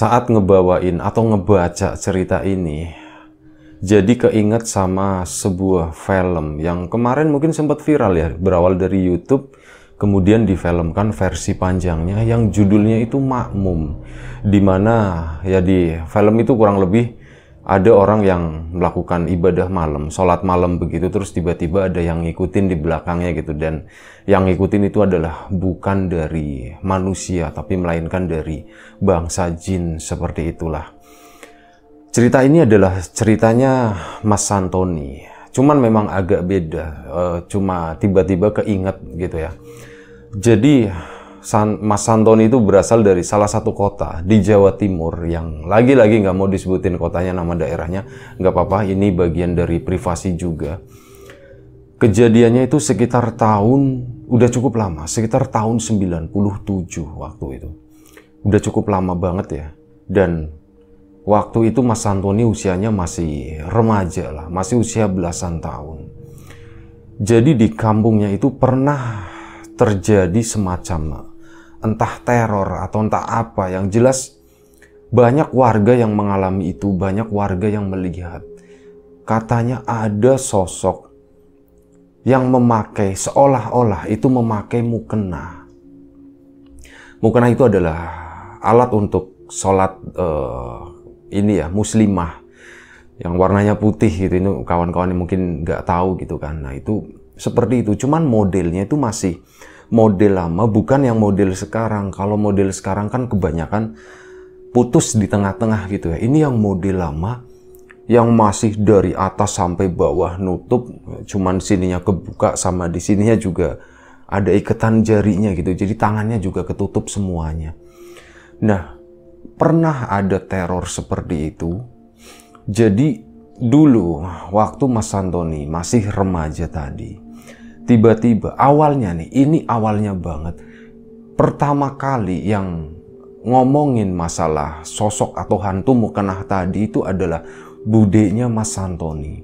saat ngebawain atau ngebaca cerita ini jadi keinget sama sebuah film yang kemarin mungkin sempat viral ya berawal dari YouTube kemudian difilmkan versi panjangnya yang judulnya itu Makmum dimana ya di film itu kurang lebih ada orang yang melakukan ibadah malam, sholat malam begitu, terus tiba-tiba ada yang ngikutin di belakangnya gitu. Dan yang ngikutin itu adalah bukan dari manusia, tapi melainkan dari bangsa jin seperti itulah. Cerita ini adalah ceritanya Mas Santoni. Cuman memang agak beda, eh, cuma tiba-tiba keinget gitu ya. Jadi San, Mas Santoni itu berasal dari salah satu kota di Jawa Timur yang lagi-lagi nggak mau disebutin kotanya nama daerahnya nggak apa-apa ini bagian dari privasi juga kejadiannya itu sekitar tahun udah cukup lama sekitar tahun 97 waktu itu udah cukup lama banget ya dan waktu itu Mas Santoni usianya masih remaja lah masih usia belasan tahun jadi di kampungnya itu pernah terjadi semacam entah teror atau entah apa yang jelas banyak warga yang mengalami itu, banyak warga yang melihat. Katanya ada sosok yang memakai seolah-olah itu memakai mukena. Mukena itu adalah alat untuk sholat uh, ini ya muslimah yang warnanya putih gitu ini kawan-kawan yang mungkin nggak tahu gitu kan. Nah itu seperti itu, cuman modelnya itu masih model lama bukan yang model sekarang. Kalau model sekarang kan kebanyakan putus di tengah-tengah gitu ya. Ini yang model lama yang masih dari atas sampai bawah nutup cuman sininya kebuka sama di sininya juga ada ikatan jarinya gitu. Jadi tangannya juga ketutup semuanya. Nah, pernah ada teror seperti itu. Jadi dulu waktu Mas Santoni masih remaja tadi, tiba-tiba awalnya nih ini awalnya banget pertama kali yang ngomongin masalah sosok atau hantu mukenah tadi itu adalah budenya Mas Santoni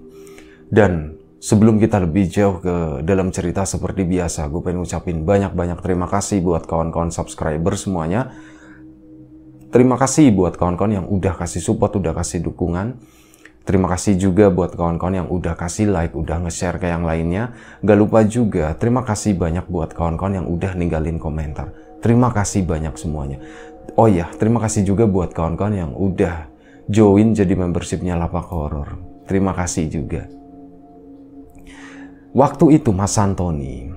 dan sebelum kita lebih jauh ke dalam cerita seperti biasa gue pengen ucapin banyak-banyak terima kasih buat kawan-kawan subscriber semuanya terima kasih buat kawan-kawan yang udah kasih support udah kasih dukungan Terima kasih juga buat kawan-kawan yang udah kasih like, udah nge-share ke yang lainnya. Gak lupa juga, terima kasih banyak buat kawan-kawan yang udah ninggalin komentar. Terima kasih banyak semuanya. Oh iya, terima kasih juga buat kawan-kawan yang udah join jadi membershipnya Lapak Horor. Terima kasih juga. Waktu itu Mas Santoni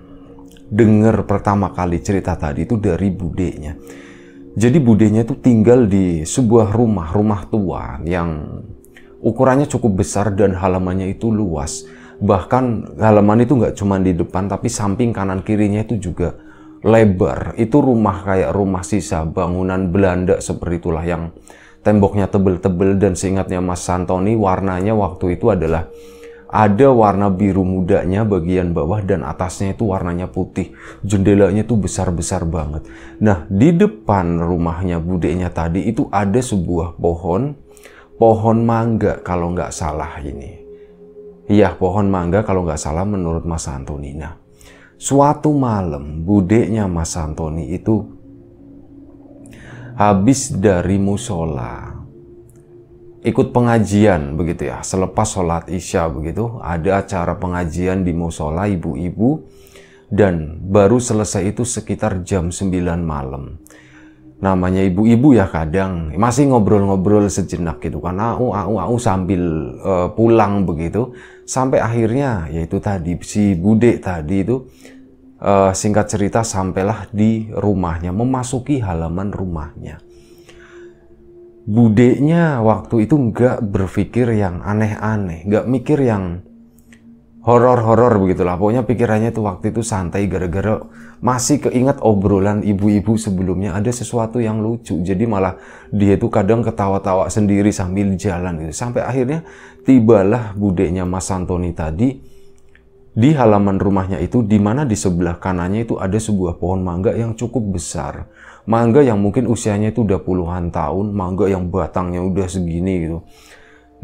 denger pertama kali cerita tadi itu dari budenya. Jadi budenya itu tinggal di sebuah rumah, rumah tua yang Ukurannya cukup besar dan halamannya itu luas. Bahkan halaman itu nggak cuma di depan, tapi samping kanan kirinya itu juga lebar. Itu rumah kayak rumah sisa bangunan Belanda seperti itulah yang temboknya tebel-tebel dan seingatnya Mas Santoni warnanya waktu itu adalah ada warna biru mudanya bagian bawah dan atasnya itu warnanya putih. Jendelanya itu besar-besar banget. Nah, di depan rumahnya budenya tadi itu ada sebuah pohon pohon mangga kalau nggak salah ini. Iya, pohon mangga kalau nggak salah menurut Mas Antoni. Nah, suatu malam budeknya Mas Antoni itu habis dari musola ikut pengajian begitu ya selepas sholat isya begitu ada acara pengajian di musola ibu-ibu dan baru selesai itu sekitar jam 9 malam namanya ibu-ibu ya kadang masih ngobrol-ngobrol sejenak gitu kan au au au sambil uh, pulang begitu sampai akhirnya yaitu tadi si Bude tadi itu uh, singkat cerita sampailah di rumahnya memasuki halaman rumahnya Budenya waktu itu nggak berpikir yang aneh-aneh nggak mikir yang horor-horor begitulah. Pokoknya pikirannya itu waktu itu santai gara-gara masih keinget obrolan ibu-ibu sebelumnya ada sesuatu yang lucu. Jadi malah dia itu kadang ketawa-tawa sendiri sambil jalan gitu. Sampai akhirnya tibalah budenya Mas Santoni tadi di halaman rumahnya itu di mana di sebelah kanannya itu ada sebuah pohon mangga yang cukup besar. Mangga yang mungkin usianya itu udah puluhan tahun, mangga yang batangnya udah segini gitu.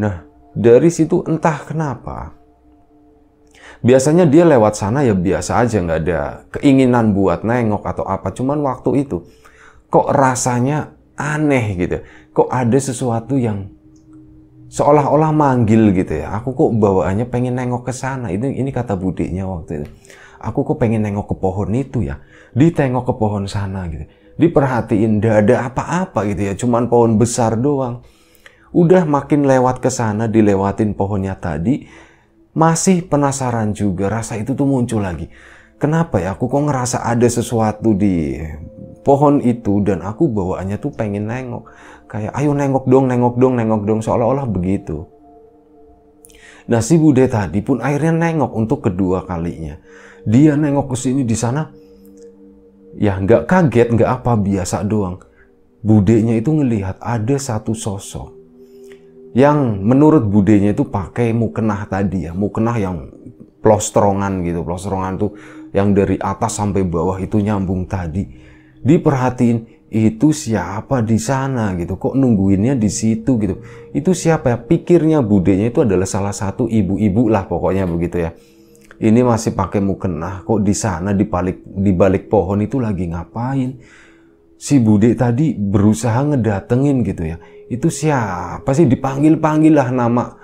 Nah, dari situ entah kenapa biasanya dia lewat sana ya biasa aja nggak ada keinginan buat nengok atau apa cuman waktu itu kok rasanya aneh gitu ya. kok ada sesuatu yang seolah-olah manggil gitu ya aku kok bawaannya pengen nengok ke sana itu ini kata budinya waktu itu aku kok pengen nengok ke pohon itu ya ditengok ke pohon sana gitu diperhatiin tidak ada apa-apa gitu ya cuman pohon besar doang udah makin lewat ke sana dilewatin pohonnya tadi masih penasaran juga rasa itu tuh muncul lagi kenapa ya aku kok ngerasa ada sesuatu di pohon itu dan aku bawaannya tuh pengen nengok kayak ayo nengok dong nengok dong nengok dong seolah-olah begitu nah si bude tadi pun akhirnya nengok untuk kedua kalinya dia nengok ke sini di sana ya nggak kaget nggak apa biasa doang budenya itu ngelihat ada satu sosok yang menurut budenya itu pakai mukenah tadi ya, mukenah yang plostrongan gitu, plostrongan tuh yang dari atas sampai bawah itu nyambung tadi. Diperhatiin itu siapa di sana gitu, kok nungguinnya di situ gitu. Itu siapa ya? Pikirnya budenya itu adalah salah satu ibu-ibu lah pokoknya begitu ya. Ini masih pakai mukenah, kok di sana di balik di balik pohon itu lagi ngapain? Si bude tadi berusaha ngedatengin gitu ya itu siapa sih dipanggil-panggil lah nama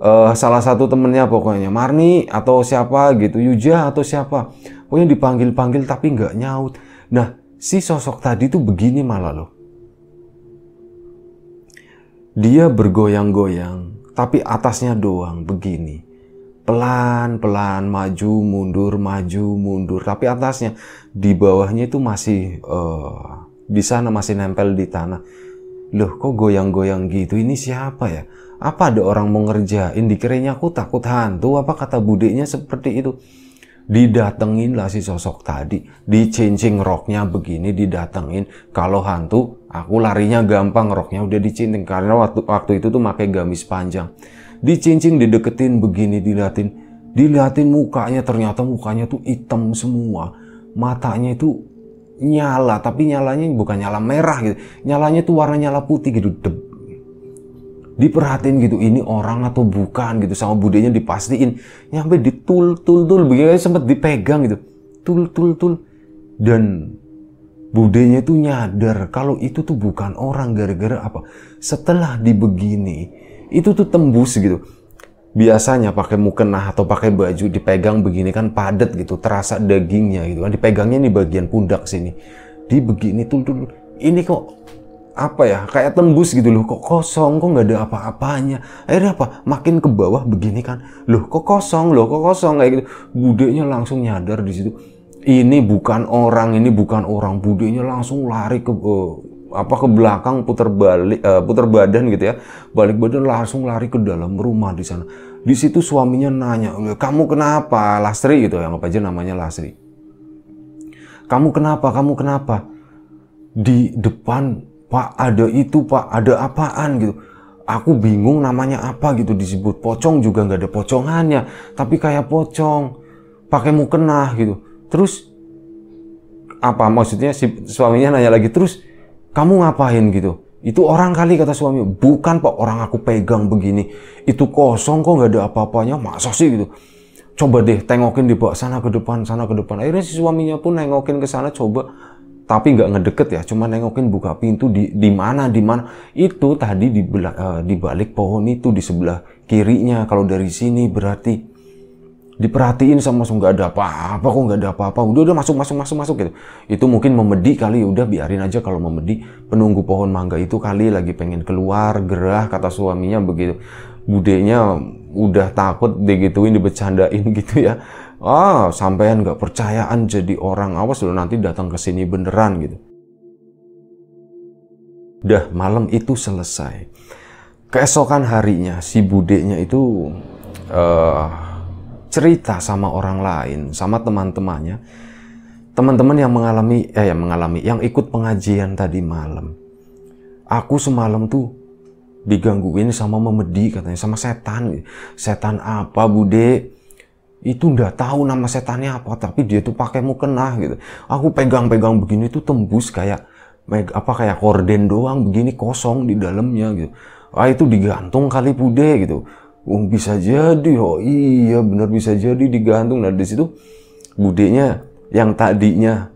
uh, salah satu temennya pokoknya Marni atau siapa gitu Yuja atau siapa pokoknya dipanggil-panggil tapi nggak nyaut nah si sosok tadi tuh begini malah loh dia bergoyang-goyang tapi atasnya doang begini pelan-pelan maju mundur maju mundur tapi atasnya di bawahnya itu masih uh, di sana masih nempel di tanah loh kok goyang-goyang gitu ini siapa ya? Apa ada orang mau ngerjain dikiranya aku takut hantu apa kata budenya seperti itu. Didatengin lah si sosok tadi, dicincing roknya begini didatengin. Kalau hantu, aku larinya gampang roknya udah dicincing karena waktu waktu itu tuh pakai gamis panjang. dicincing, dideketin begini dilatin, dilihatin mukanya ternyata mukanya tuh hitam semua. Matanya itu nyala, tapi nyalanya bukan nyala merah gitu. Nyalanya tuh warna nyala putih gitu. Deb. Diperhatiin gitu, ini orang atau bukan gitu. Sama budenya dipastiin. Nyampe ditul, tul, tul. begini sempet dipegang gitu. Tul, tul, tul. Dan budenya tuh nyadar kalau itu tuh bukan orang gara-gara apa. Setelah dibegini, itu tuh tembus gitu biasanya pakai mukena atau pakai baju dipegang begini kan padat gitu, terasa dagingnya gitu kan. Dipegangnya di bagian pundak sini. Di begini tuh, tuh ini kok apa ya kayak tembus gitu loh kok kosong kok nggak ada apa-apanya akhirnya apa makin ke bawah begini kan loh kok kosong loh kok kosong kayak gitu budenya langsung nyadar di situ ini bukan orang ini bukan orang budenya langsung lari ke uh, apa ke belakang putar balik uh, putar badan gitu ya balik badan langsung lari ke dalam rumah di sana di situ suaminya nanya kamu kenapa Lasri gitu yang apa aja namanya Lasri kamu kenapa kamu kenapa di depan pak ada itu pak ada apaan gitu aku bingung namanya apa gitu disebut pocong juga nggak ada pocongannya tapi kayak pocong pakai mukena gitu terus apa maksudnya si suaminya nanya lagi terus kamu ngapain gitu? Itu orang kali kata suami, bukan pak orang aku pegang begini. Itu kosong kok nggak ada apa-apanya, masa sih gitu. Coba deh tengokin di bawah sana ke depan, sana ke depan. Akhirnya si suaminya pun nengokin ke sana coba tapi nggak ngedeket ya, cuma nengokin buka pintu di di mana di mana itu tadi di uh, di balik pohon itu di sebelah kirinya kalau dari sini berarti diperhatiin sama langsung nggak ada apa-apa kok nggak ada apa-apa udah udah masuk masuk masuk masuk gitu itu mungkin memedi kali ya udah biarin aja kalau memedi penunggu pohon mangga itu kali lagi pengen keluar gerah kata suaminya begitu budenya udah takut digituin dibecandain gitu ya ah sampean nggak percayaan jadi orang awas lo nanti datang ke sini beneran gitu udah malam itu selesai keesokan harinya si budenya itu uh, cerita sama orang lain, sama teman-temannya, teman-teman yang mengalami, eh, yang mengalami, yang ikut pengajian tadi malam, aku semalam tuh digangguin sama memedi katanya, sama setan, setan apa bude? Itu udah tahu nama setannya apa, tapi dia tuh pakai mukena gitu. Aku pegang-pegang begini tuh tembus kayak apa kayak korden doang begini kosong di dalamnya gitu. Ah itu digantung kali bude gitu Wong bisa jadi, oh iya benar bisa jadi digantung. Nah di situ budenya yang tadinya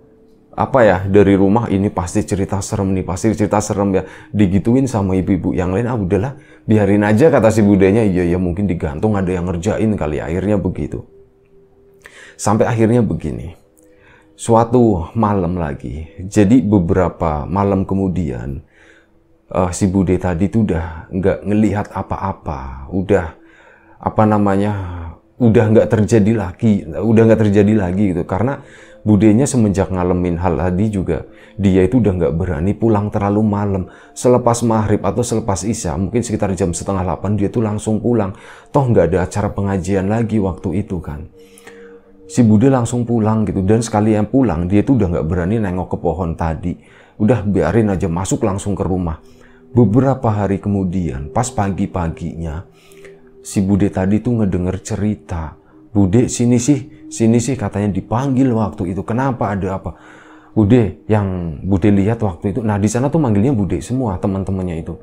apa ya dari rumah ini pasti cerita serem nih pasti cerita serem ya digituin sama ibu-ibu yang lain ah udahlah biarin aja kata si budenya iya ya mungkin digantung ada yang ngerjain kali akhirnya begitu sampai akhirnya begini suatu malam lagi jadi beberapa malam kemudian uh, si Bude tadi tuh udah nggak ngelihat apa-apa, udah apa namanya, udah nggak terjadi lagi, udah nggak terjadi lagi gitu. Karena Budenya semenjak ngalamin hal tadi juga, dia itu udah nggak berani pulang terlalu malam. Selepas maghrib atau selepas isya, mungkin sekitar jam setengah delapan dia tuh langsung pulang. Toh nggak ada acara pengajian lagi waktu itu kan si Bude langsung pulang gitu dan sekali yang pulang dia tuh udah nggak berani nengok ke pohon tadi udah biarin aja masuk langsung ke rumah Beberapa hari kemudian, pas pagi-paginya, si Bude tadi tuh ngedenger cerita. Bude sini sih, sini sih katanya dipanggil waktu itu. Kenapa ada apa? Bude yang Bude lihat waktu itu. Nah di sana tuh manggilnya Bude semua teman-temannya itu.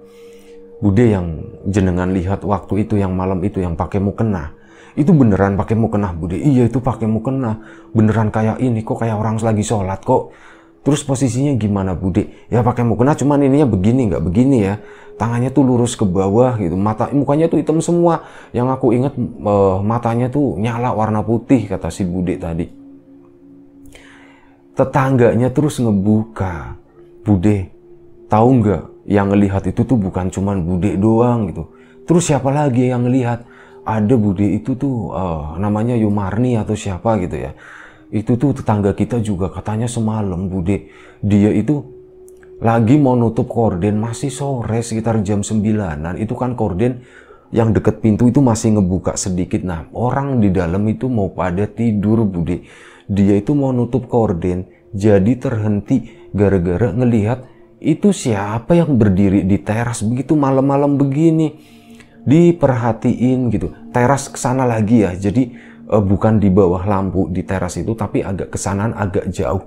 Bude yang jenengan lihat waktu itu yang malam itu yang pakai mukena. Itu beneran pakai mukena Bude. Iya itu pakai mukena. Beneran kayak ini kok kayak orang lagi sholat kok. Terus posisinya gimana Bude? Ya pakai mukena cuman ininya begini nggak begini ya. Tangannya tuh lurus ke bawah gitu. Mata mukanya tuh hitam semua. Yang aku ingat uh, matanya tuh nyala warna putih kata si Bude tadi. Tetangganya terus ngebuka. Bude, tahu nggak yang ngelihat itu tuh bukan cuman Bude doang gitu. Terus siapa lagi yang ngelihat? Ada Bude itu tuh uh, namanya Yumarni atau siapa gitu ya itu tuh tetangga kita juga katanya semalam Bude dia itu lagi mau nutup korden masih sore sekitar jam 9 itu kan korden yang deket pintu itu masih ngebuka sedikit. Nah, orang di dalam itu mau pada tidur, Bude. Dia itu mau nutup korden, jadi terhenti gara-gara ngelihat itu siapa yang berdiri di teras begitu malam-malam begini. Diperhatiin gitu. Teras kesana lagi ya. Jadi uh, bukan di bawah lampu di teras itu tapi agak kesanan agak jauh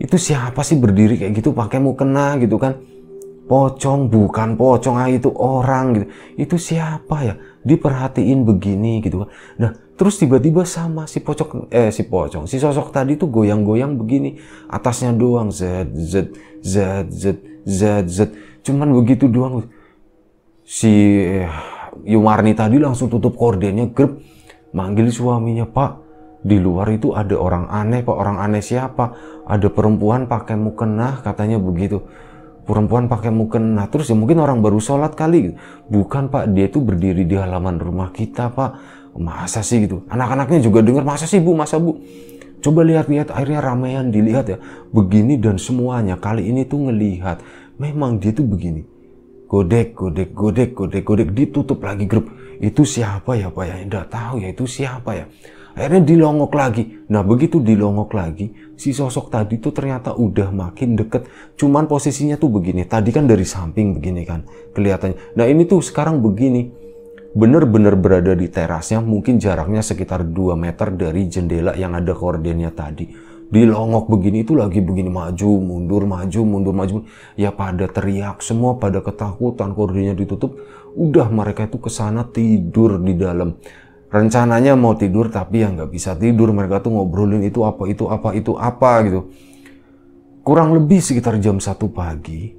itu siapa sih berdiri kayak gitu pakai mukena gitu kan pocong bukan pocong ah itu orang gitu itu siapa ya diperhatiin begini gitu kan nah terus tiba-tiba sama si pocong eh si pocong si sosok tadi tuh goyang-goyang begini atasnya doang z z z z z z cuman begitu doang si eh, Yumarni tadi langsung tutup kordennya grep manggil suaminya, Pak, di luar itu ada orang aneh, Pak. Orang aneh siapa? Ada perempuan pakai mukena, katanya begitu. Perempuan pakai mukena. Terus ya mungkin orang baru sholat kali. Bukan, Pak. Dia itu berdiri di halaman rumah kita, Pak. Masa sih gitu? Anak-anaknya juga dengar, masa sih, Bu? Masa, Bu? Coba lihat-lihat, akhirnya ramean dilihat ya. Begini dan semuanya kali ini tuh ngelihat. Memang dia tuh begini. Godek, godek, godek, godek, godek. Ditutup lagi grup itu siapa ya Pak ya? tidak tahu ya itu siapa ya. Akhirnya dilongok lagi. Nah begitu dilongok lagi, si sosok tadi tuh ternyata udah makin deket. Cuman posisinya tuh begini. Tadi kan dari samping begini kan kelihatannya. Nah ini tuh sekarang begini. Bener-bener berada di terasnya mungkin jaraknya sekitar 2 meter dari jendela yang ada kordennya tadi. Dilongok begini itu lagi begini maju mundur maju mundur maju. Ya pada teriak semua pada ketakutan kordennya ditutup. Udah mereka itu kesana tidur di dalam. Rencananya mau tidur tapi ya nggak bisa tidur. Mereka tuh ngobrolin itu apa, itu apa, itu apa gitu. Kurang lebih sekitar jam satu pagi,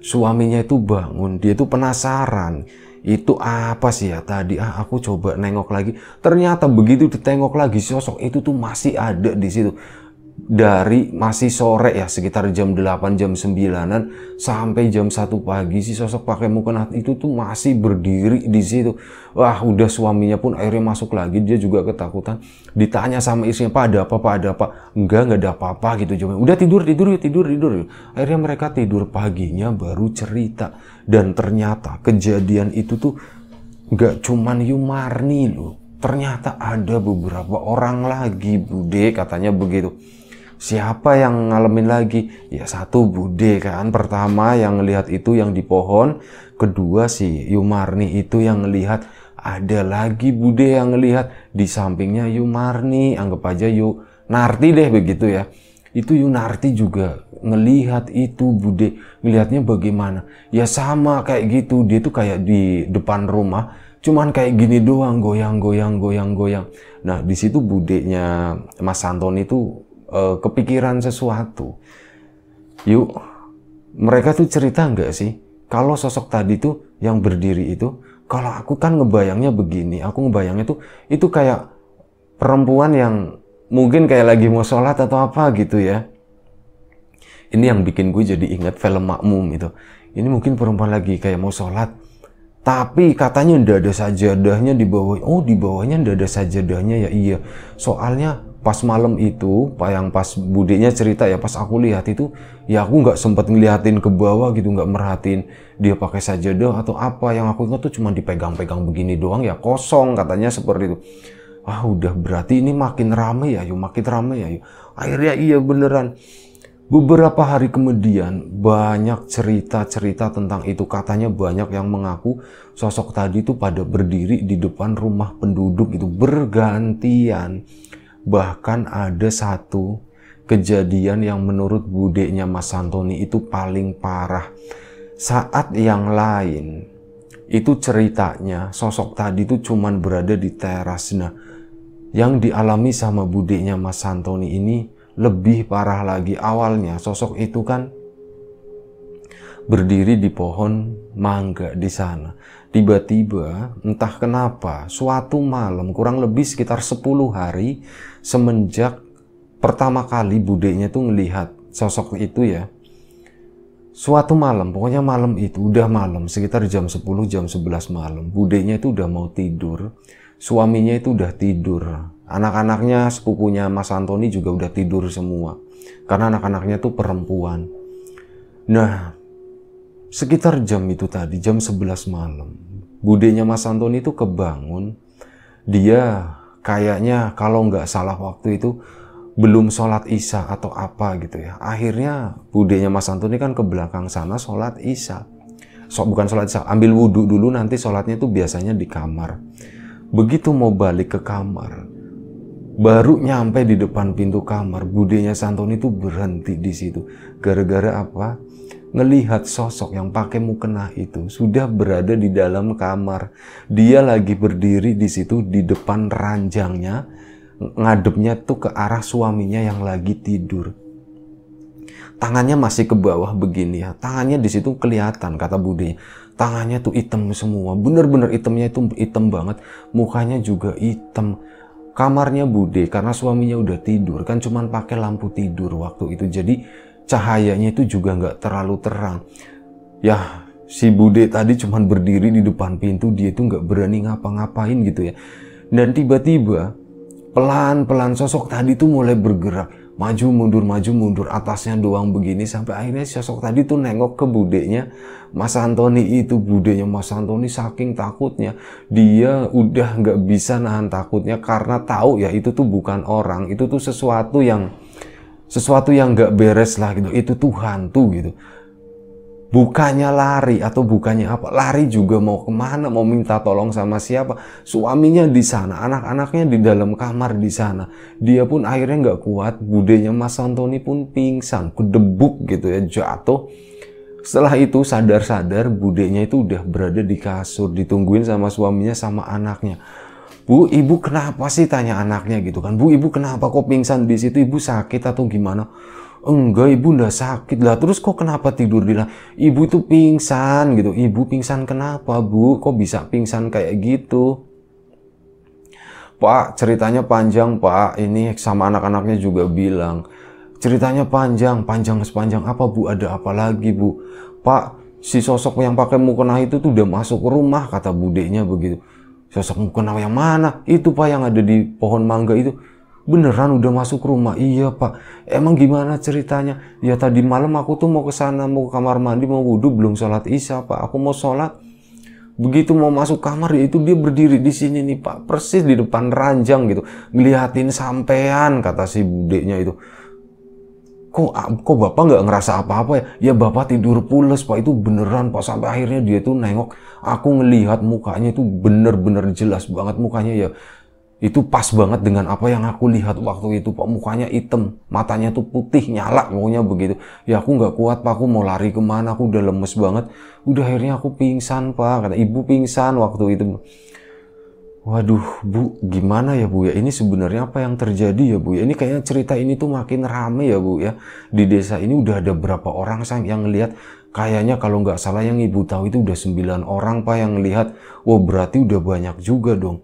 suaminya itu bangun. Dia itu penasaran. Itu apa sih ya tadi? Ah, aku coba nengok lagi. Ternyata begitu ditengok lagi, sosok itu tuh masih ada di situ dari masih sore ya sekitar jam 8 jam 9 sampai jam 1 pagi si sosok pakai mukena itu tuh masih berdiri di situ wah udah suaminya pun akhirnya masuk lagi dia juga ketakutan ditanya sama istrinya pak ada apa pak ada apa enggak enggak ada apa-apa gitu jawabnya udah tidur tidur yuk tidur tidur yuk. akhirnya mereka tidur paginya baru cerita dan ternyata kejadian itu tuh enggak cuman Yumarni loh ternyata ada beberapa orang lagi bude katanya begitu Siapa yang ngalamin lagi? Ya satu Bude kan. Pertama yang lihat itu yang di pohon. Kedua si Yumarni itu yang ngelihat ada lagi Bude yang ngelihat di sampingnya Yumarni. Anggap aja Yu Narti deh begitu ya. Itu Yunarti juga ngelihat itu Bude. Ngelihatnya bagaimana? Ya sama kayak gitu. Dia tuh kayak di depan rumah cuman kayak gini doang goyang goyang goyang goyang. Nah, di situ budenya Mas Anton itu Eh, kepikiran sesuatu. Yuk, mereka tuh cerita nggak sih? Kalau sosok tadi tuh yang berdiri itu, kalau aku kan ngebayangnya begini, aku ngebayangnya tuh itu kayak perempuan yang mungkin kayak lagi mau sholat atau apa gitu ya. Ini yang bikin gue jadi ingat film Makmum itu. Ini mungkin perempuan lagi kayak mau sholat, tapi katanya ndak ada sajadahnya di bawah. Oh, di bawahnya ndak ada sajadahnya ya iya. Soalnya pas malam itu pak yang pas budinya cerita ya pas aku lihat itu ya aku nggak sempet ngeliatin ke bawah gitu nggak merhatiin dia pakai sajadah atau apa yang aku ingat tuh cuma dipegang-pegang begini doang ya kosong katanya seperti itu ah udah berarti ini makin rame ya yuk makin rame ya yuk akhirnya iya beneran beberapa hari kemudian banyak cerita-cerita tentang itu katanya banyak yang mengaku sosok tadi itu pada berdiri di depan rumah penduduk itu bergantian Bahkan ada satu kejadian yang menurut budenya Mas Santoni itu paling parah. Saat yang lain, itu ceritanya sosok tadi itu cuman berada di teras. Nah, yang dialami sama budenya Mas Santoni ini lebih parah lagi. Awalnya sosok itu kan berdiri di pohon mangga di sana. Tiba-tiba, entah kenapa, suatu malam kurang lebih sekitar 10 hari semenjak pertama kali budenya itu melihat sosok itu ya. Suatu malam, pokoknya malam itu udah malam, sekitar jam 10, jam 11 malam. Budenya itu udah mau tidur, suaminya itu udah tidur. Anak-anaknya, sepupunya Mas Antoni juga udah tidur semua. Karena anak-anaknya itu perempuan. Nah, Sekitar jam itu tadi, jam 11 malam, budenya Mas Antoni itu kebangun. Dia kayaknya kalau nggak salah waktu itu belum sholat isya atau apa gitu ya. Akhirnya budenya Mas Antoni kan ke belakang sana sholat isya. So, bukan sholat isya, ambil wudhu dulu nanti sholatnya itu biasanya di kamar. Begitu mau balik ke kamar, baru nyampe di depan pintu kamar, budenya Santoni itu berhenti di situ. Gara-gara apa? ngelihat sosok yang pakai mukena itu sudah berada di dalam kamar. Dia lagi berdiri di situ di depan ranjangnya, ngadepnya tuh ke arah suaminya yang lagi tidur. Tangannya masih ke bawah begini ya. Tangannya di situ kelihatan kata Budi. Tangannya tuh hitam semua, bener-bener hitamnya itu hitam banget. Mukanya juga hitam kamarnya Bude karena suaminya udah tidur kan cuman pakai lampu tidur waktu itu jadi cahayanya itu juga nggak terlalu terang. Ya, si Bude tadi cuma berdiri di depan pintu, dia itu nggak berani ngapa-ngapain gitu ya. Dan tiba-tiba pelan-pelan sosok tadi tuh mulai bergerak, maju mundur maju mundur atasnya doang begini sampai akhirnya sosok tadi tuh nengok ke budenya Mas Antoni itu budenya Mas Antoni saking takutnya dia udah nggak bisa nahan takutnya karena tahu ya itu tuh bukan orang itu tuh sesuatu yang sesuatu yang nggak beres lah gitu itu tuh hantu gitu bukannya lari atau bukannya apa lari juga mau kemana mau minta tolong sama siapa suaminya di sana anak-anaknya di dalam kamar di sana dia pun akhirnya nggak kuat budenya Mas Antoni pun pingsan kedebuk gitu ya jatuh setelah itu sadar-sadar budenya itu udah berada di kasur ditungguin sama suaminya sama anaknya Bu, ibu kenapa sih tanya anaknya gitu kan? Bu, ibu kenapa kok pingsan di situ? Ibu sakit atau gimana? Enggak, ibu ndak sakit lah. Terus kok kenapa tidur di Ibu tuh pingsan gitu. Ibu pingsan kenapa, Bu? Kok bisa pingsan kayak gitu? Pak, ceritanya panjang, Pak. Ini sama anak-anaknya juga bilang. Ceritanya panjang, panjang sepanjang apa, Bu? Ada apa lagi, Bu? Pak, si sosok yang pakai mukena itu tuh udah masuk ke rumah, kata budenya begitu Sosok mukena yang mana? Itu Pak yang ada di pohon mangga itu. Beneran udah masuk rumah? Iya Pak. Emang gimana ceritanya? Ya tadi malam aku tuh mau ke sana, mau ke kamar mandi, mau wudhu, belum sholat isya Pak. Aku mau sholat. Begitu mau masuk kamar, ya itu dia berdiri di sini nih Pak. Persis di depan ranjang gitu. Ngeliatin sampean, kata si budeknya itu kok ah, kok bapak nggak ngerasa apa-apa ya? Ya bapak tidur pules pak itu beneran pak sampai akhirnya dia tuh nengok aku ngelihat mukanya itu bener-bener jelas banget mukanya ya itu pas banget dengan apa yang aku lihat waktu itu pak mukanya hitam matanya tuh putih nyala maunya begitu ya aku nggak kuat pak aku mau lari kemana aku udah lemes banget udah akhirnya aku pingsan pak kata ibu pingsan waktu itu Waduh, Bu, gimana ya, Bu? Ya, ini sebenarnya apa yang terjadi ya, Bu? Ya, ini kayaknya cerita ini tuh makin rame ya, Bu. Ya, di desa ini udah ada berapa orang sang yang ngelihat kayaknya kalau nggak salah yang ibu tahu itu udah sembilan orang pak yang lihat. Wah, berarti udah banyak juga dong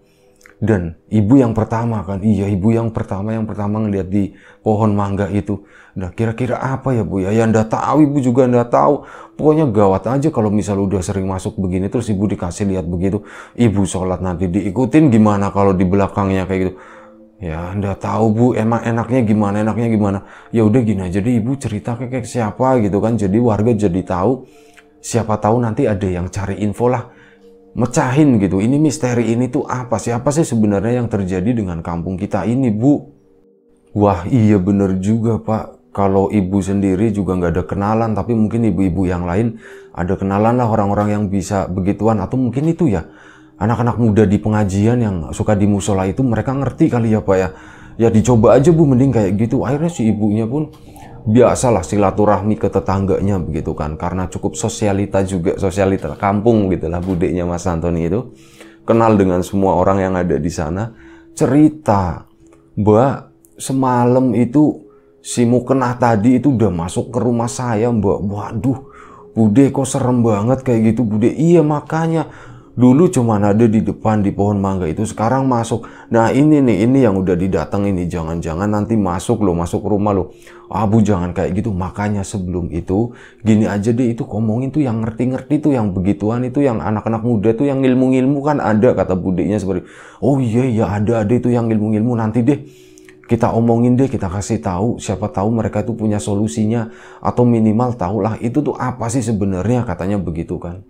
dan ibu yang pertama kan iya ibu yang pertama yang pertama ngeliat di pohon mangga itu nah kira-kira apa ya bu ya ya anda tahu ibu juga anda tahu pokoknya gawat aja kalau misal udah sering masuk begini terus ibu dikasih lihat begitu ibu sholat nanti diikutin gimana kalau di belakangnya kayak gitu ya anda tahu bu emang enaknya gimana enaknya gimana ya udah gini aja deh ibu cerita kayak siapa gitu kan jadi warga jadi tahu siapa tahu nanti ada yang cari info lah mecahin gitu. Ini misteri ini tuh apa sih? Apa sih sebenarnya yang terjadi dengan kampung kita ini, Bu? Wah, iya bener juga, Pak. Kalau ibu sendiri juga nggak ada kenalan, tapi mungkin ibu-ibu yang lain ada kenalan lah orang-orang yang bisa begituan. Atau mungkin itu ya, anak-anak muda di pengajian yang suka di musola itu mereka ngerti kali ya, Pak ya. Ya dicoba aja, Bu, mending kayak gitu. Akhirnya si ibunya pun biasalah silaturahmi ke tetangganya begitu kan karena cukup sosialita juga sosialita kampung gitulah budeknya Mas Antoni itu kenal dengan semua orang yang ada di sana cerita Mbak semalam itu si Mukena tadi itu udah masuk ke rumah saya Mbak waduh Bude kok serem banget kayak gitu Bude iya makanya dulu cuma ada di depan di pohon mangga itu sekarang masuk nah ini nih ini yang udah didatang ini jangan-jangan nanti masuk lo masuk rumah lo abu ah, jangan kayak gitu makanya sebelum itu gini aja deh itu ngomongin tuh yang ngerti-ngerti tuh yang begituan itu yang anak-anak muda tuh yang ilmu-ilmu kan ada kata budenya seperti oh iya iya ada ada itu yang ilmu-ilmu nanti deh kita omongin deh, kita kasih tahu, siapa tahu mereka itu punya solusinya atau minimal tahulah itu tuh apa sih sebenarnya katanya begitu kan.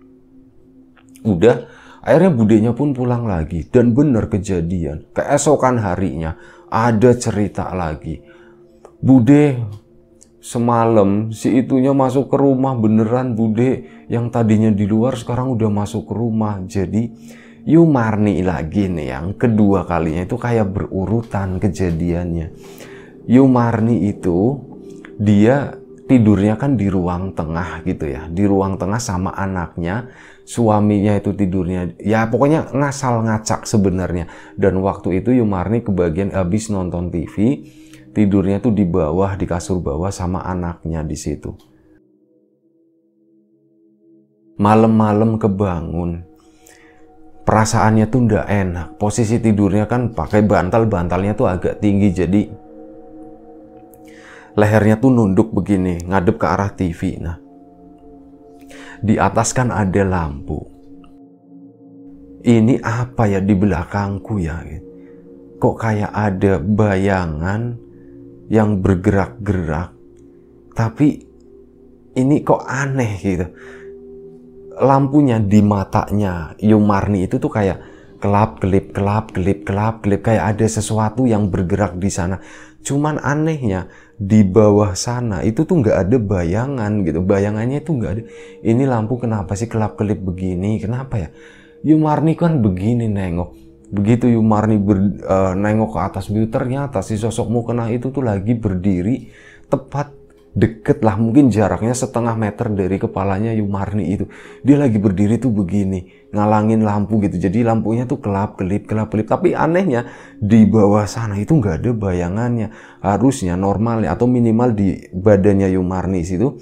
Udah Akhirnya budenya pun pulang lagi dan benar kejadian. Keesokan harinya ada cerita lagi. Bude semalam si itunya masuk ke rumah beneran Bude yang tadinya di luar sekarang udah masuk ke rumah. Jadi Yumarni lagi nih yang kedua kalinya itu kayak berurutan kejadiannya. Yumarni itu dia tidurnya kan di ruang tengah gitu ya, di ruang tengah sama anaknya suaminya itu tidurnya ya pokoknya ngasal ngacak sebenarnya dan waktu itu Yumarni kebagian habis nonton TV tidurnya tuh di bawah di kasur bawah sama anaknya di situ malam-malam kebangun perasaannya tuh ndak enak posisi tidurnya kan pakai bantal bantalnya tuh agak tinggi jadi lehernya tuh nunduk begini ngadep ke arah TV nah di atas kan ada lampu. Ini apa ya di belakangku ya? Gitu? Kok kayak ada bayangan yang bergerak-gerak, tapi ini kok aneh gitu. Lampunya di matanya Yumarni itu tuh kayak kelap kelip kelap kelip kelap kelip kayak ada sesuatu yang bergerak di sana. Cuman anehnya di bawah sana itu tuh nggak ada bayangan gitu bayangannya itu nggak ada ini lampu kenapa sih kelap kelip begini kenapa ya Yumarni kan begini nengok begitu Yumarni ber, uh, nengok ke atas begitu ternyata si sosokmu kena itu tuh lagi berdiri tepat deket lah mungkin jaraknya setengah meter dari kepalanya Yumarni itu dia lagi berdiri tuh begini ngalangin lampu gitu jadi lampunya tuh kelap kelip kelap kelip tapi anehnya di bawah sana itu nggak ada bayangannya harusnya normalnya atau minimal di badannya Yumarni situ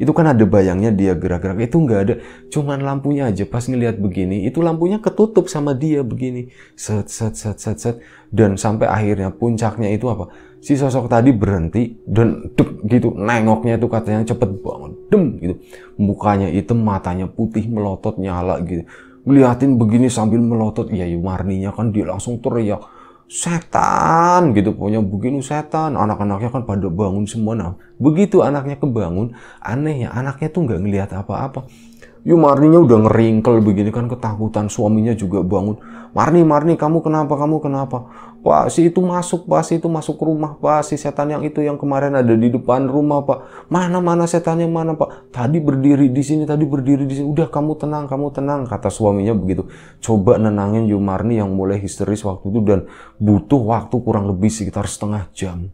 itu kan ada bayangnya dia gerak-gerak itu nggak ada cuman lampunya aja pas ngelihat begini itu lampunya ketutup sama dia begini set set set set set dan sampai akhirnya puncaknya itu apa si sosok tadi berhenti dan dek gitu nengoknya itu katanya cepet banget dem gitu mukanya itu matanya putih melotot nyala gitu ngeliatin begini sambil melotot ya Marninya kan dia langsung teriak setan gitu punya begini setan anak-anaknya kan pada bangun semua nah begitu anaknya kebangun anehnya anaknya tuh nggak ngelihat apa-apa Yuk Marninya udah ngeringkel begini kan ketakutan suaminya juga bangun. Marni, Marni kamu kenapa, kamu kenapa? Pak si itu masuk, Pak si itu masuk ke rumah, Pak si setan yang itu yang kemarin ada di depan rumah, Pak. Mana mana setannya mana, Pak? Tadi berdiri di sini, tadi berdiri di sini. Udah kamu tenang, kamu tenang, kata suaminya begitu. Coba nenangin Yumarni yang mulai histeris waktu itu dan butuh waktu kurang lebih sekitar setengah jam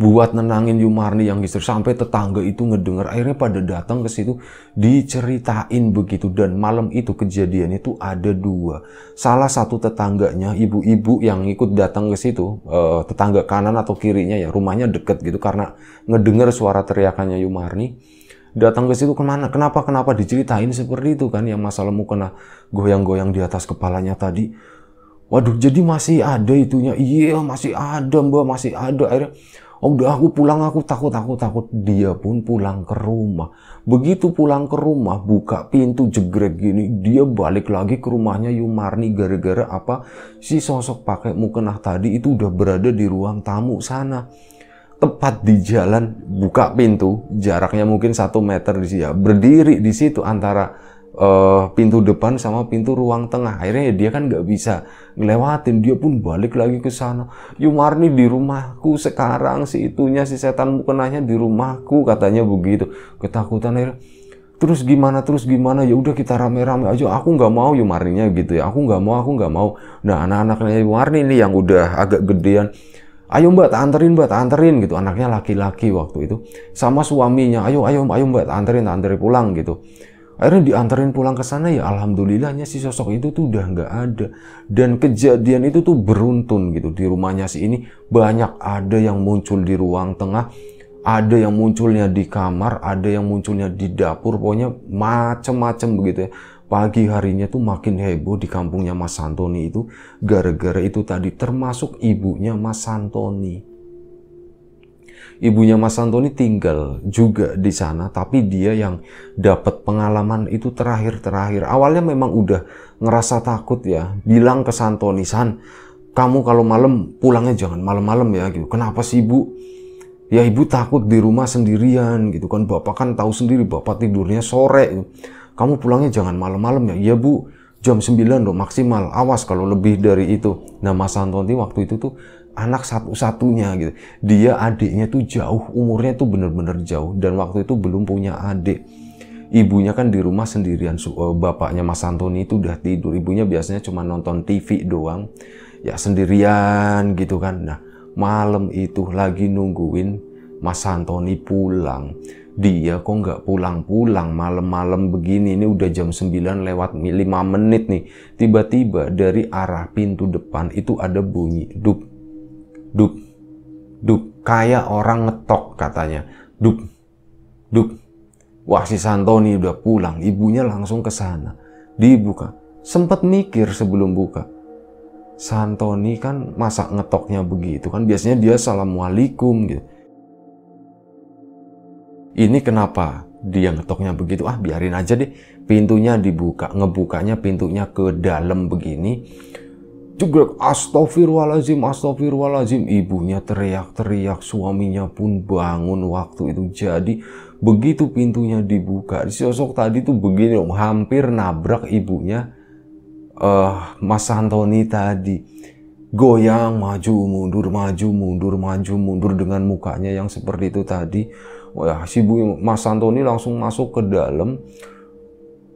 buat nenangin Yumarni yang istri sampai tetangga itu ngedengar akhirnya pada datang ke situ diceritain begitu dan malam itu kejadian itu ada dua salah satu tetangganya ibu-ibu yang ikut datang ke situ eh, tetangga kanan atau kirinya ya rumahnya deket gitu karena ngedengar suara teriakannya Yumarni datang ke situ kemana kenapa kenapa diceritain seperti itu kan yang masalah kena goyang-goyang di atas kepalanya tadi Waduh, jadi masih ada itunya. Iya, masih ada, Mbak, masih ada. Akhirnya Oh, udah aku pulang aku takut takut takut. Dia pun pulang ke rumah. Begitu pulang ke rumah buka pintu jegrek gini dia balik lagi ke rumahnya Yumarni gara-gara apa si sosok pakai mukenah tadi itu udah berada di ruang tamu sana tepat di jalan buka pintu jaraknya mungkin satu meter di sini ya berdiri di situ antara uh, pintu depan sama pintu ruang tengah. Akhirnya dia kan nggak bisa ngelewatin. Dia pun balik lagi ke sana. Yumarni di rumahku sekarang si itunya si setan mukenanya di rumahku katanya begitu. Ketakutan akhirnya terus gimana terus gimana ya udah kita rame-rame aja aku nggak mau Yumarninya gitu ya aku nggak mau aku nggak mau nah anak-anaknya Yumarni ini yang udah agak gedean ayo mbak anterin mbak anterin gitu anaknya laki-laki waktu itu sama suaminya ayo ayo ayo mbak anterin anterin pulang gitu Akhirnya diantarin pulang ke sana ya alhamdulillahnya si sosok itu tuh udah nggak ada. Dan kejadian itu tuh beruntun gitu. Di rumahnya si ini banyak ada yang muncul di ruang tengah. Ada yang munculnya di kamar, ada yang munculnya di dapur. Pokoknya macem-macem begitu ya. Pagi harinya tuh makin heboh di kampungnya Mas Santoni itu. Gara-gara itu tadi termasuk ibunya Mas Santoni ibunya Mas Antoni tinggal juga di sana, tapi dia yang dapat pengalaman itu terakhir-terakhir. Awalnya memang udah ngerasa takut ya, bilang ke Santoni, San, kamu kalau malam pulangnya jangan malam-malam ya gitu. Kenapa sih ibu? Ya ibu takut di rumah sendirian gitu kan. Bapak kan tahu sendiri bapak tidurnya sore. Gitu. Kamu pulangnya jangan malam-malam ya. Iya bu, jam 9 loh maksimal. Awas kalau lebih dari itu. Nah Mas Antoni waktu itu tuh anak satu-satunya gitu. Dia adiknya tuh jauh, umurnya tuh bener-bener jauh dan waktu itu belum punya adik. Ibunya kan di rumah sendirian, eh, bapaknya Mas Antoni itu udah tidur. Ibunya biasanya cuma nonton TV doang, ya sendirian gitu kan. Nah malam itu lagi nungguin Mas Antoni pulang. Dia kok nggak pulang-pulang malam-malam begini ini udah jam 9 lewat 5 menit nih. Tiba-tiba dari arah pintu depan itu ada bunyi duk dup, dup, kayak orang ngetok katanya, dup, dup. Wah si Santoni udah pulang, ibunya langsung ke sana, dibuka. Sempat mikir sebelum buka, Santoni kan masak ngetoknya begitu kan, biasanya dia salamualaikum gitu. Ini kenapa dia ngetoknya begitu? Ah biarin aja deh, pintunya dibuka, ngebukanya pintunya ke dalam begini Jegrek, astagfirullahaladzim, astagfirullahaladzim. Ibunya teriak-teriak, suaminya pun bangun waktu itu. Jadi begitu pintunya dibuka, sosok tadi tuh begini om hampir nabrak ibunya uh, Mas Antoni tadi. Goyang, maju, mundur, maju, mundur, maju, mundur dengan mukanya yang seperti itu tadi. Wah, si Bu Mas Antoni langsung masuk ke dalam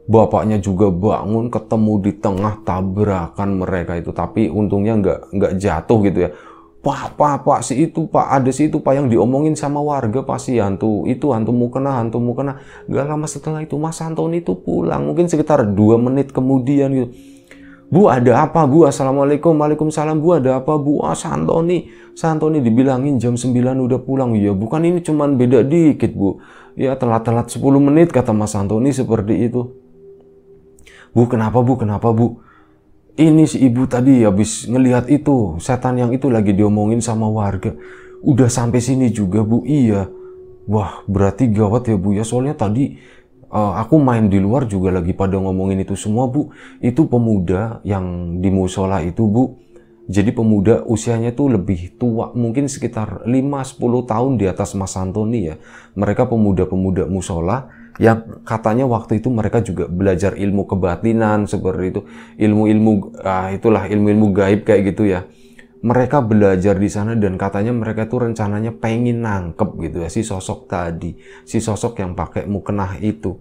bapaknya juga bangun ketemu di tengah tabrakan mereka itu tapi untungnya nggak nggak jatuh gitu ya pak pak pak si itu pak ada si itu pak yang diomongin sama warga pasti si hantu itu hantu mu kena hantu mu kena gak lama setelah itu mas Antoni itu pulang mungkin sekitar dua menit kemudian gitu Bu ada apa Bu? Assalamualaikum, Waalaikumsalam Bu ada apa Bu? Ah Santoni, Santoni dibilangin jam 9 udah pulang Ya bukan ini cuman beda dikit Bu Ya telat-telat 10 menit kata Mas Santoni seperti itu Bu, kenapa Bu? Kenapa Bu? Ini si ibu tadi habis ngelihat itu, setan yang itu lagi diomongin sama warga. Udah sampai sini juga Bu, iya. Wah, berarti gawat ya Bu ya, soalnya tadi uh, aku main di luar juga lagi pada ngomongin itu semua Bu. Itu pemuda yang di musola itu Bu. Jadi pemuda usianya tuh lebih tua, mungkin sekitar 5-10 tahun di atas Mas Antoni ya. Mereka pemuda-pemuda musola yang katanya waktu itu mereka juga belajar ilmu kebatinan seperti itu ilmu-ilmu ah, itulah ilmu-ilmu gaib kayak gitu ya mereka belajar di sana dan katanya mereka tuh rencananya pengen nangkep gitu ya si sosok tadi si sosok yang pakai mukenah itu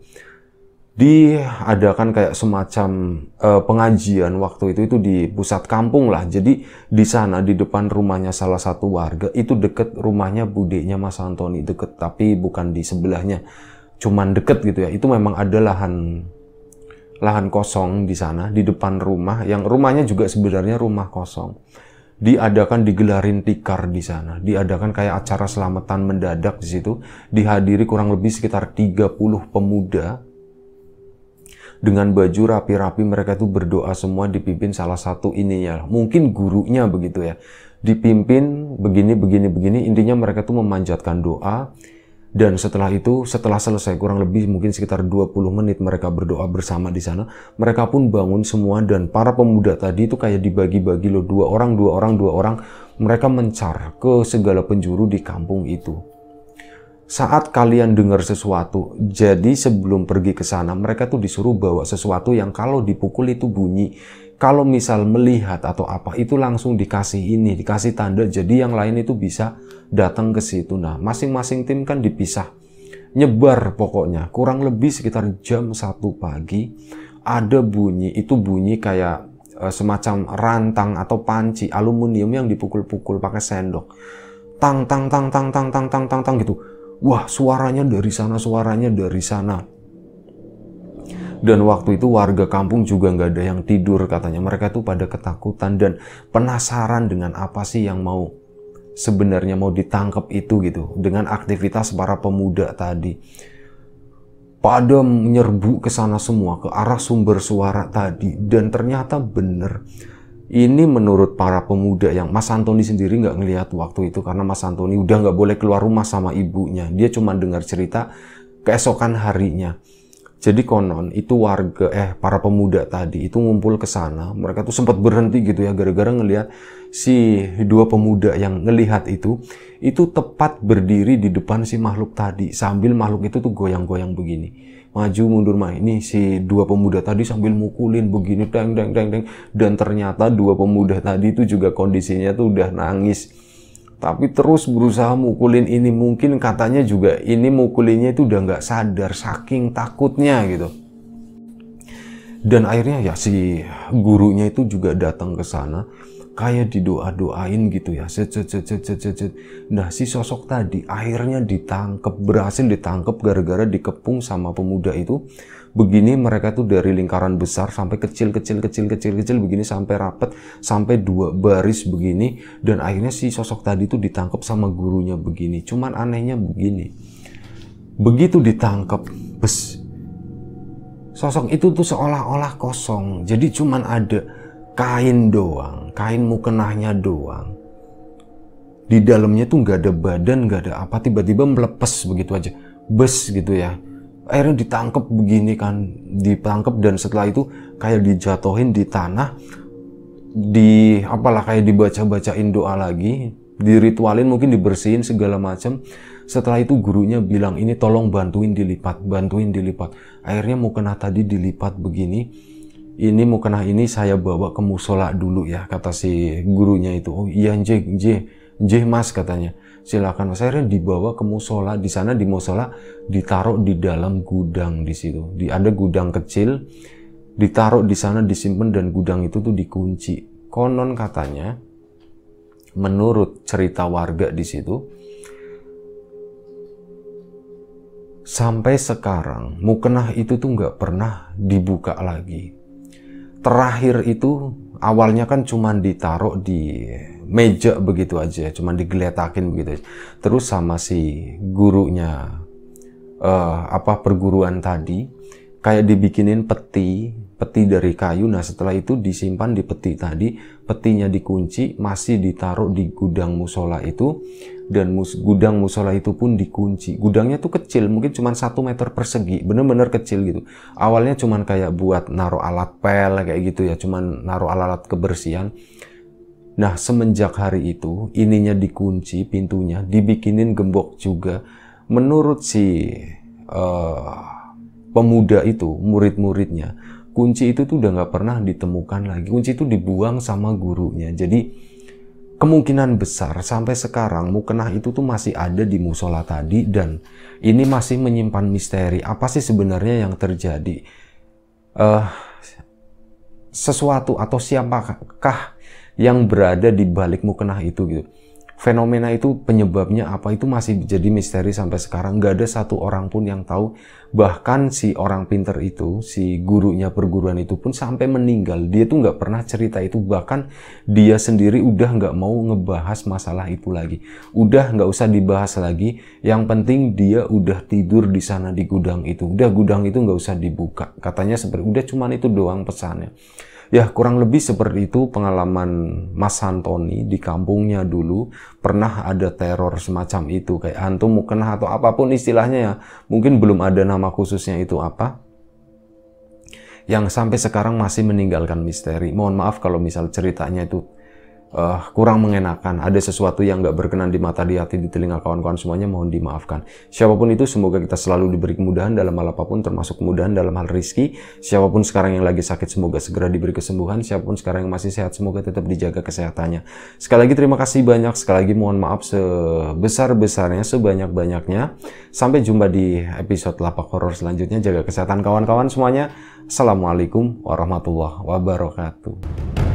diadakan kayak semacam uh, pengajian waktu itu itu di pusat kampung lah. Jadi di sana di depan rumahnya salah satu warga itu deket rumahnya budenya Mas Antoni deket tapi bukan di sebelahnya cuman deket gitu ya itu memang ada lahan lahan kosong di sana di depan rumah yang rumahnya juga sebenarnya rumah kosong diadakan digelarin tikar di sana diadakan kayak acara selamatan mendadak di situ dihadiri kurang lebih sekitar 30 pemuda dengan baju rapi-rapi mereka itu berdoa semua dipimpin salah satu ininya mungkin gurunya begitu ya dipimpin begini begini begini intinya mereka tuh memanjatkan doa dan setelah itu, setelah selesai kurang lebih mungkin sekitar 20 menit mereka berdoa bersama di sana, mereka pun bangun semua dan para pemuda tadi itu kayak dibagi-bagi loh, dua orang, dua orang, dua orang, mereka mencar ke segala penjuru di kampung itu. Saat kalian dengar sesuatu, jadi sebelum pergi ke sana mereka tuh disuruh bawa sesuatu yang kalau dipukul itu bunyi. Kalau misal melihat atau apa itu langsung dikasih ini, dikasih tanda jadi yang lain itu bisa datang ke situ. Nah, masing-masing tim kan dipisah. Nyebar pokoknya, kurang lebih sekitar jam 1 pagi ada bunyi, itu bunyi kayak e, semacam rantang atau panci aluminium yang dipukul-pukul pakai sendok. Tang tang tang tang tang tang tang tang tang gitu. Wah, suaranya dari sana, suaranya dari sana dan waktu itu warga kampung juga nggak ada yang tidur katanya mereka tuh pada ketakutan dan penasaran dengan apa sih yang mau sebenarnya mau ditangkap itu gitu dengan aktivitas para pemuda tadi. Pada menyerbu ke sana semua ke arah sumber suara tadi dan ternyata bener ini menurut para pemuda yang Mas Antoni sendiri nggak ngelihat waktu itu karena Mas Antoni udah nggak boleh keluar rumah sama ibunya. Dia cuma dengar cerita keesokan harinya. Jadi konon itu warga eh para pemuda tadi itu ngumpul ke sana, mereka tuh sempat berhenti gitu ya gara-gara ngelihat si dua pemuda yang ngelihat itu itu tepat berdiri di depan si makhluk tadi sambil makhluk itu tuh goyang-goyang begini. Maju mundur mah ini si dua pemuda tadi sambil mukulin begini deng deng deng deng dan ternyata dua pemuda tadi itu juga kondisinya tuh udah nangis tapi terus berusaha mukulin ini mungkin katanya juga ini mukulinnya itu udah nggak sadar saking takutnya gitu dan akhirnya ya si gurunya itu juga datang ke sana kayak didoa-doain gitu ya cet, cet, cet, cet, cet, cet. nah si sosok tadi akhirnya ditangkep berhasil ditangkep gara-gara dikepung sama pemuda itu begini mereka tuh dari lingkaran besar sampai kecil kecil kecil kecil kecil begini sampai rapet sampai dua baris begini dan akhirnya si sosok tadi tuh ditangkap sama gurunya begini cuman anehnya begini begitu ditangkap bes sosok itu tuh seolah-olah kosong jadi cuman ada kain doang kain mukenahnya doang di dalamnya tuh nggak ada badan nggak ada apa tiba-tiba melepas begitu aja bes gitu ya akhirnya ditangkap begini kan ditangkap dan setelah itu kayak dijatuhin di tanah di apalah kayak dibaca-bacain doa lagi diritualin mungkin dibersihin segala macam setelah itu gurunya bilang ini tolong bantuin dilipat bantuin dilipat akhirnya mau kena tadi dilipat begini ini mau kena ini saya bawa ke musola dulu ya kata si gurunya itu oh iya nje nje nje mas katanya silakan mas akhirnya dibawa ke musola di sana di musola ditaruh di dalam gudang di situ di ada gudang kecil ditaruh di sana disimpan dan gudang itu tuh dikunci konon katanya menurut cerita warga di situ sampai sekarang mukenah itu tuh nggak pernah dibuka lagi terakhir itu awalnya kan cuma ditaruh di meja begitu aja, cuman digeletakin begitu. Aja. Terus sama si gurunya uh, apa perguruan tadi, kayak dibikinin peti, peti dari kayu. Nah setelah itu disimpan di peti tadi, petinya dikunci, masih ditaruh di gudang musola itu dan mus gudang musola itu pun dikunci. Gudangnya tuh kecil, mungkin cuma satu meter persegi, bener-bener kecil gitu. Awalnya cuma kayak buat naruh alat pel kayak gitu ya, cuma naruh alat-alat kebersihan Nah, semenjak hari itu, ininya dikunci, pintunya dibikinin gembok juga. Menurut si uh, pemuda itu, murid-muridnya, kunci itu tuh udah nggak pernah ditemukan lagi. Kunci itu dibuang sama gurunya. Jadi kemungkinan besar sampai sekarang mukenah itu tuh masih ada di musola tadi dan ini masih menyimpan misteri. Apa sih sebenarnya yang terjadi? Uh, sesuatu atau siapakah yang berada di balik mukena itu gitu. Fenomena itu penyebabnya apa itu masih jadi misteri sampai sekarang. Gak ada satu orang pun yang tahu. Bahkan si orang pinter itu, si gurunya perguruan itu pun sampai meninggal. Dia tuh nggak pernah cerita itu. Bahkan dia sendiri udah nggak mau ngebahas masalah itu lagi. Udah nggak usah dibahas lagi. Yang penting dia udah tidur di sana di gudang itu. Udah gudang itu nggak usah dibuka. Katanya seperti udah cuman itu doang pesannya. Ya kurang lebih seperti itu pengalaman Mas Santoni di kampungnya dulu pernah ada teror semacam itu kayak hantu mukena atau apapun istilahnya ya. Mungkin belum ada nama khususnya itu apa yang sampai sekarang masih meninggalkan misteri. Mohon maaf kalau misal ceritanya itu uh, kurang mengenakan, ada sesuatu yang nggak berkenan di mata, di hati, di telinga kawan-kawan semuanya, mohon dimaafkan. Siapapun itu, semoga kita selalu diberi kemudahan dalam hal apapun, termasuk kemudahan dalam hal rizki. Siapapun sekarang yang lagi sakit, semoga segera diberi kesembuhan. Siapapun sekarang yang masih sehat, semoga tetap dijaga kesehatannya. Sekali lagi terima kasih banyak, sekali lagi mohon maaf sebesar-besarnya, sebanyak-banyaknya. Sampai jumpa di episode Lapak Horor selanjutnya. Jaga kesehatan kawan-kawan semuanya. Assalamualaikum warahmatullahi wabarakatuh.